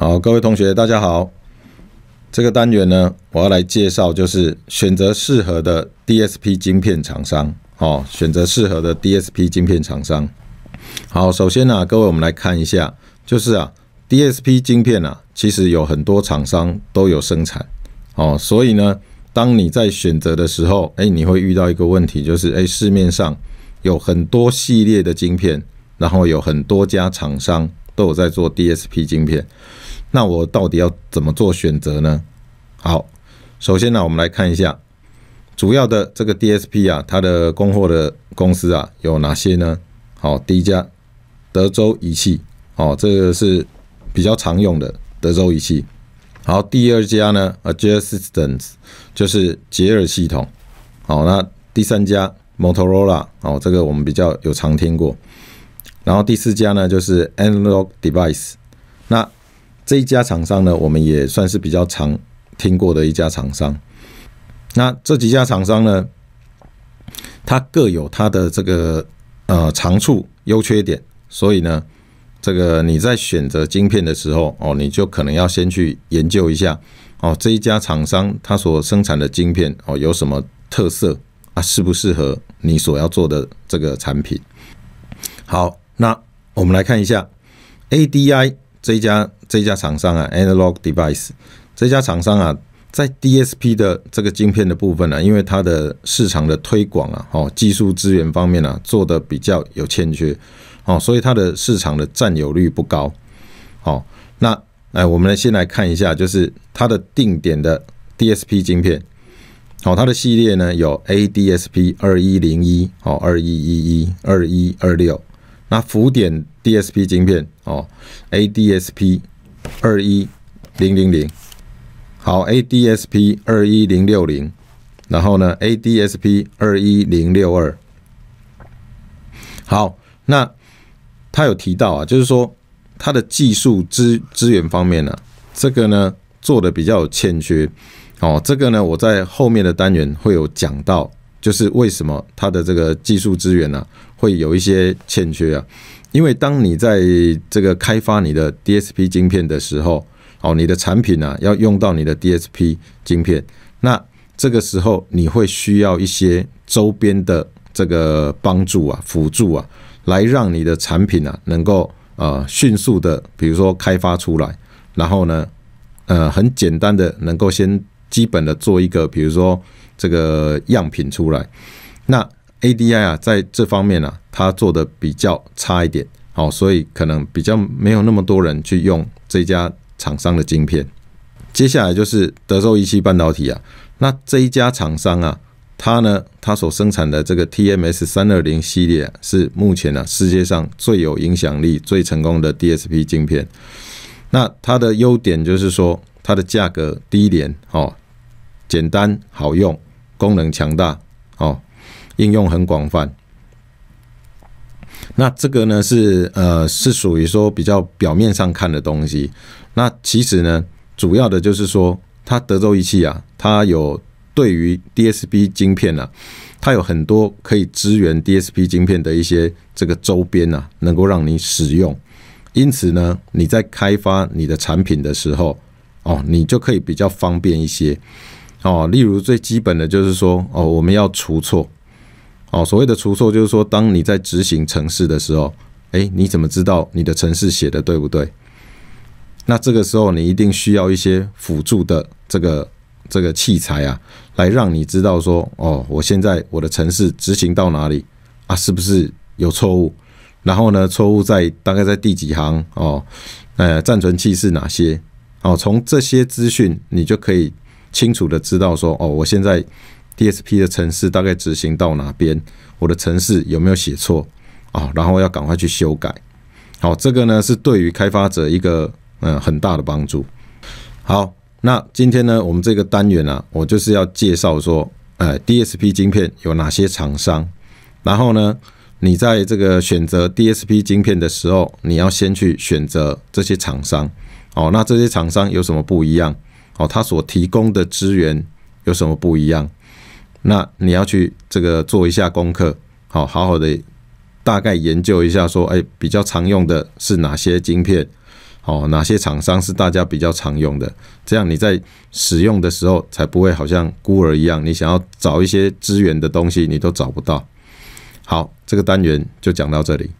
好，各位同学，大家好。这个单元呢，我要来介绍就是选择适合的 DSP 晶片厂商。哦，选择适合的 DSP 晶片厂商。好，首先呢，各位我们来看一下，就是啊，DSP 晶片啊，其实有很多厂商都有生产。哦，所以呢，当你在选择的时候，哎，你会遇到一个问题，就是哎，市面上有很多系列的晶片，然后有很多家厂商都有在做 DSP 晶片。那我到底要怎么做选择呢？好，首先呢，我们来看一下主要的这个 DSP 啊，它的供货的公司啊有哪些呢？好，第一家德州仪器，哦，这个是比较常用的德州仪器。好，第二家呢 a d j r e Systems 就是杰尔系统。好，那第三家 Motorola，哦，这个我们比较有常听过。然后第四家呢，就是 Analog d e v i c e 那。这一家厂商呢，我们也算是比较常听过的一家厂商。那这几家厂商呢，它各有它的这个呃长处、优缺点。所以呢，这个你在选择晶片的时候，哦，你就可能要先去研究一下，哦，这一家厂商它所生产的晶片哦有什么特色啊？适不适合你所要做的这个产品？好，那我们来看一下 ADI。这家这家厂商啊，Analog d e v i c e 这家厂商啊，在 DSP 的这个晶片的部分呢，因为它的市场的推广啊，哦，技术资源方面呢，做的比较有欠缺，哦，所以它的市场的占有率不高。哦，那哎，我们来先来看一下，就是它的定点的 DSP 晶片，好，它的系列呢有 ADSP 二一零一，哦二一一一，二一二六，那浮点。DSP 晶片哦，ADSP 二一零零零，好，ADSP 二一零六零，然后呢，ADSP 二一零六二，好，那他有提到啊，就是说他的技术资资源方面呢，这个呢做的比较有欠缺哦，这个呢我在后面的单元会有讲到，就是为什么它的这个技术资源呢会有一些欠缺啊。因为当你在这个开发你的 DSP 晶片的时候，哦，你的产品呢要用到你的 DSP 晶片，那这个时候你会需要一些周边的这个帮助啊、辅助啊，来让你的产品呢能够呃迅速的，比如说开发出来，然后呢，呃，很简单的能够先基本的做一个，比如说这个样品出来。那 ADI 啊，在这方面呢。它做的比较差一点，好，所以可能比较没有那么多人去用这家厂商的晶片。接下来就是德州仪器半导体啊，那这一家厂商啊，它呢，它所生产的这个 TMS 三二零系列是目前呢世界上最有影响力、最成功的 DSP 晶片。那它的优点就是说，它的价格低廉，哦，简单好用，功能强大，哦，应用很广泛。那这个呢是呃是属于说比较表面上看的东西，那其实呢主要的就是说它德州仪器啊，它有对于 DSP 晶片呢，它有很多可以支援 DSP 晶片的一些这个周边呐，能够让你使用，因此呢你在开发你的产品的时候哦，你就可以比较方便一些哦，例如最基本的就是说哦我们要除错。哦，所谓的除错就是说，当你在执行城市的时候，哎，你怎么知道你的城市写的对不对？那这个时候你一定需要一些辅助的这个这个器材啊，来让你知道说，哦，我现在我的城市执行到哪里啊？是不是有错误？然后呢，错误在大概在第几行哦？呃，暂存器是哪些？哦，从这些资讯，你就可以清楚的知道说，哦，我现在。DSP 的城市大概执行到哪边？我的城市有没有写错啊？然后要赶快去修改。好，这个呢是对于开发者一个嗯很大的帮助。好，那今天呢我们这个单元啊，我就是要介绍说，呃 d s p 晶片有哪些厂商？然后呢，你在这个选择 DSP 晶片的时候，你要先去选择这些厂商。哦，那这些厂商有什么不一样？哦，它所提供的资源有什么不一样？那你要去这个做一下功课，好好好的大概研究一下，说哎比较常用的是哪些晶片，哦哪些厂商是大家比较常用的，这样你在使用的时候才不会好像孤儿一样，你想要找一些资源的东西你都找不到。好，这个单元就讲到这里。